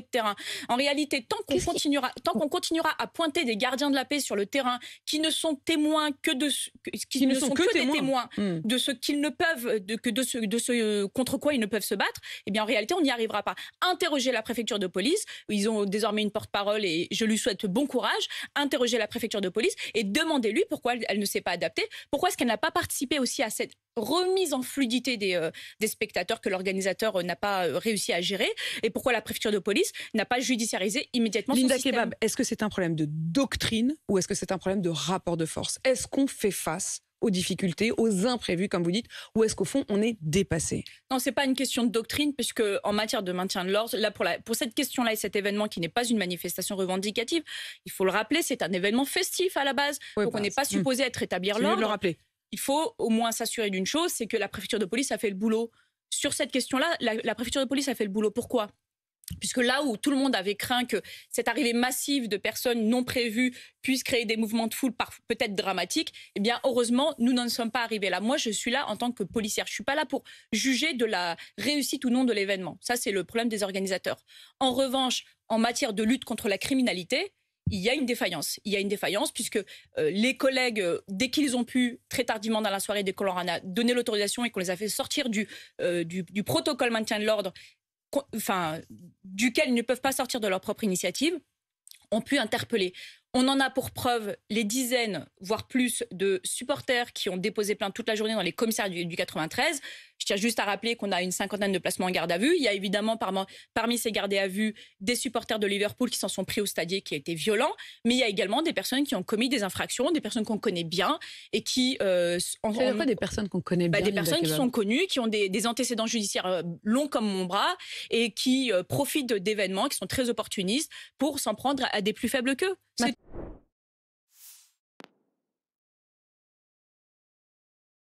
de terrain. En réalité, tant qu'on continuera, tant qu'on continuera à pointer des gardiens de la paix sur le terrain qui ne sont témoins que de, ce ne sont, que, des témoins hmm. de ce qu'ils ne peuvent, de, que de ce, euh, contre quoi ils ne peuvent se battre, eh bien en réalité, on n'y arrivera pas. Interroger la préfecture de police, ils ont désormais une porte-parole et je lui souhaite bon courage. Interroger la préfecture de police et demandez-lui pourquoi elle ne s'est pas adaptée, pourquoi est-ce qu'elle n'a pas participé aussi à cette remise en fluidité des, euh, des spectateurs que l'organisateur euh, n'a pas euh, réussi à gérer et pourquoi la préfecture de police n'a pas judiciarisé immédiatement Linda Kebab, est-ce que c'est un problème de doctrine ou est-ce que c'est un problème de rapport de force Est-ce qu'on fait face aux difficultés, aux imprévus, comme vous dites, ou est-ce qu'au fond, on est dépassé Non, c'est pas une question de doctrine, puisque en matière de maintien de l'ordre, là, pour, la, pour cette question-là et cet événement qui n'est pas une manifestation revendicative, il faut le rappeler, c'est un événement festif à la base. donc, on bah, n'est pas hmm. supposé être établir l'ordre. le rappeler il faut au moins s'assurer d'une chose, c'est que la préfecture de police a fait le boulot. Sur cette question-là, la, préfecture de police a fait le boulot. Pourquoi Puisque là où tout le monde avait craint que cette arrivée massive de personnes non prévues puisse créer des mouvements de foule peut-être dramatiques, eh bien heureusement, nous n'en sommes pas arrivés là. Moi, je suis là en tant que policière. Je ne suis pas là pour juger de la réussite ou non de l'événement. Ça, c'est le problème des organisateurs. En revanche, en matière de lutte contre la criminalité, il y a une défaillance. Il y a une défaillance puisque euh, les collègues, euh, dès qu'ils ont pu, très tardivement dans la soirée des Colorana, donner l'autorisation et qu'on les a fait sortir du, euh, du, protocole maintien de l'ordre, enfin, duquel ils ne peuvent pas sortir de leur propre initiative, ont pu interpeller. On en a pour preuve les dizaines, voire plus, de supporters qui ont déposé plainte toute la journée dans les commissaires du, 93. Je tiens juste à rappeler qu'on a une cinquantaine de placements en garde à vue. Il y a évidemment parmi, ces gardés à vue des supporters de Liverpool qui s'en sont pris au stadier qui a été violent, mais il y a également des personnes qui ont commis des infractions, des personnes qu'on connaît bien et qui... Euh, en, des personnes qu'on connaît bah, bien Des personnes qui sont connues, qui ont des, antécédents judiciaires euh, longs comme mon bras et qui euh, profitent d'événements qui sont très opportunistes pour s'en prendre à des plus faibles qu'eux.